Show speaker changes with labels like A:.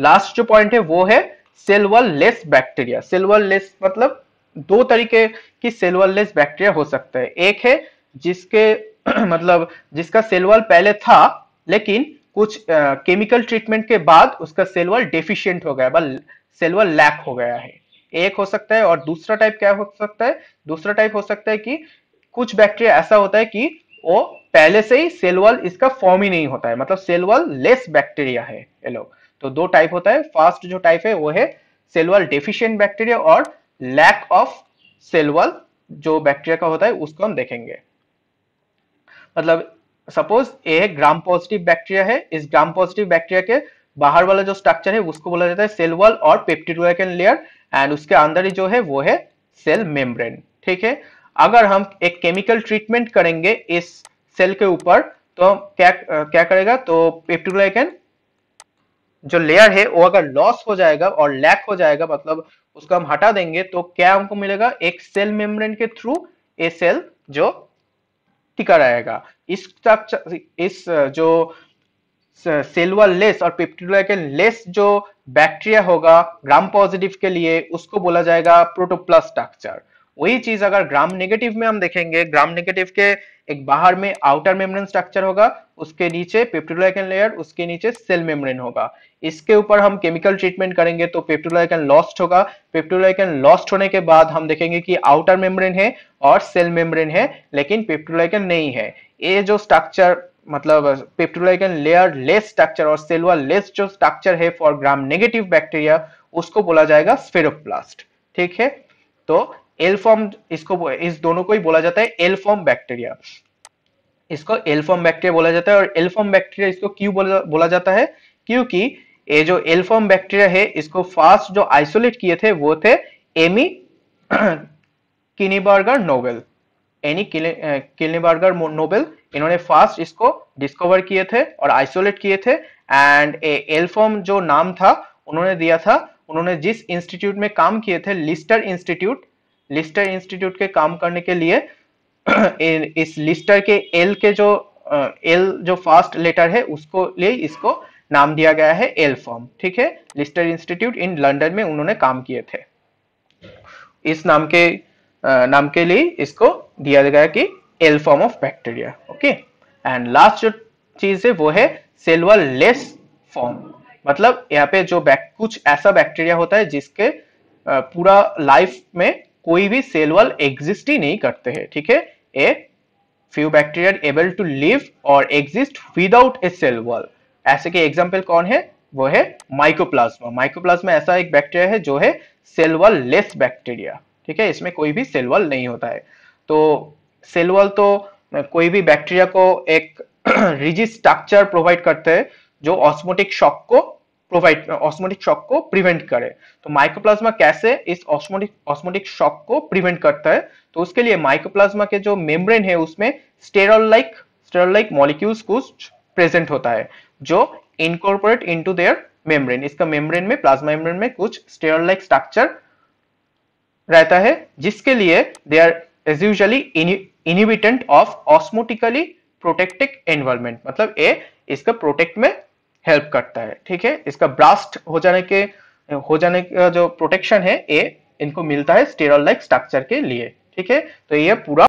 A: last जो point है वो है cell wall less bacteria cell wall less मतलब दो तरीके की सेलवल लेस बैक्टीरिया हो सकता है एक है जिसके मतलब जिसका सेलवल पहले था लेकिन कुछ केमिकल ट्रीटमेंट के बाद उसका सेलवल डेफिशिएंट हो गया सेलवल मतलब लैक हो गया है एक हो सकता है और दूसरा टाइप क्या हो सकता है दूसरा टाइप हो सकता है कि कुछ बैक्टीरिया ऐसा होता है कि वो पहले से ही सेलवल इसका फॉर्म ही नहीं होता है मतलब सेलवल लेस बैक्टीरिया है ये लोग तो दो टाइप होता है फर्स्ट जो टाइप है वो है सेलवल डेफिशियंट बैक्टीरिया और लैक ऑफ सेलवल जो बैक्टीरिया का होता है उसको हम देखेंगे मतलब सपोज ये है ग्राम पॉजिटिव बैक्टीरिया है इस ग्राम पॉजिटिव बैक्टीरिया के बाहर वाला जो स्ट्रक्चर है उसको बोला जाता है सेल वॉल और पेप्टिडोकन लेयर एंड उसके अंदर ही जो है वो है सेल मेम्ब्रेन ठीक है अगर हम एक केमिकल ट्रीटमेंट करेंगे इस सेल के ऊपर तो क्या क्या करेगा तो पेप्टिडोकन जो लेयर है वो अगर लॉस हो जाएगा और लैक हो जाएगा मतलब उसको हम हटा देंगे तो क्या हमको मिलेगा एक सेल मेम्ब्रेन के थ्रू ए सेल जो टिका रहेगा इस इस जो सेलुअर लेस और पेप्टिडोलाइकन लेस जो बैक्टीरिया होगा ग्राम पॉजिटिव के लिए उसको बोला जाएगा प्रोटोप्लस स्ट्रक्चर वही चीज अगर ग्राम नेगेटिव में हम देखेंगे ग्राम नेगेटिव के एक बाहर में आउटर मेम्ब्रेन स्ट्रक्चर होगा उसके नीचे पेप्टोलाइकन लेयर उसके नीचे सेल मेम्ब्रेन होगा इसके ऊपर हम केमिकल ट्रीटमेंट करेंगे तो पेप्टोलाइकन लॉस्ट होगा पेप्टोलाइकन लॉस्ट होने के बाद हम देखेंगे कि आउटर मेम्ब्रेन है और सेल मेम्ब्रेन है लेकिन पेप्टोलाइकन नहीं है ये जो स्ट्रक्चर मतलब पेप्टोलाइकन लेयर लेस स्ट्रक्चर और सेलुआ लेस जो स्ट्रक्चर है फॉर ग्राम नेगेटिव बैक्टीरिया उसको बोला जाएगा स्फेरोप्लास्ट ठीक है तो एल फॉर्म इसको इस दोनों को ही बोला जाता है एल फॉर्म बैक्टीरिया इसको एल्फॉर्म बैक्टीरिया बोला जाता है और एल्फॉर्म बैक्टीरिया इसको क्यों बोला बोला जाता है क्योंकि ये जो एल्फॉर्म बैक्टीरिया है इसको फास्ट जो आइसोलेट किए थे वो थे Emmy Klieneberger Nobel Annie Klieneberger Nobel इन्होंने फास्ट इसको डिस्कवर किए थे और आइसोलेट किए थे एंड एल्फॉर्म जो नाम था उन्होंने दिया था उन्होंने जिस इंस्टीट्यूट में काम किए थे लिस्टर इंस्टीट्यूट लिस्टर इंस्टीट्यूट के काम करने के लिए इस लिस्टर के एल के जो एल जो फर्स्ट लेटर है उसको लिए इसको नाम दिया गया है एल फॉर्म ठीक है लिस्टर इंस्टीट्यूट इन लंडन में उन्होंने काम किए थे इस नाम के नाम के लिए इसको दिया गया कि L form of bacteria okay and last जो चीज है वो है सेलवर लेस फॉर्म मतलब यहाँ पे जो बैक, कुछ ऐसा बैक्टीरिया होता है जिसके पूरा लाइफ में कोई भी सेलवल एग्जिस्ट ही नहीं करते हैं ठीक है a few bacteria able to live or exist without a cell wall ऐसे के एग्जाम्पल कौन है वो है माइकोप्लाज्मा माइकोप्लाज्मा ऐसा एक बैक्टीरिया है जो है सेल वॉल लेस बैक्टीरिया ठीक है इसमें कोई भी सेल वॉल नहीं होता है तो सेल वॉल तो कोई भी बैक्टीरिया को एक रिजिड स्ट्रक्चर प्रोवाइड करते हैं जो ऑस्मोटिक शॉक को प्रोवाइड ऑस्मोटिक शॉक को प्रिवेंट करे तो माइकोप्लाज्मा कैसे इस ऑस्मोटिक ऑस्मोटिक शॉक को प्रिवेंट करता है तो उसके लिए माइकोप्लाज्मा के जो मेम्ब्रेन है उसमें sterol like sterol like molecules कुछ प्रेजेंट होता है जो इनकॉर्पोरेट इनटू देयर मेम्ब्रेन इसका मेम्ब्रेन में प्लाज्मा मेम्ब्रेन में कुछ स्टेरॉल लाइक स्ट्रक्चर रहता है जिसके लिए they are as usually inhabitant of osmotically protective environment मतलब ए इसका प्रोटेक्ट में हेल्प करता है ठीक है इसका ब्लास्ट हो जाने के हो जाने का जो प्रोटेक्शन है ये इनको मिलता है स्टेरॉल लाइक स्ट्रक्चर के लिए ठीक है तो ये पूरा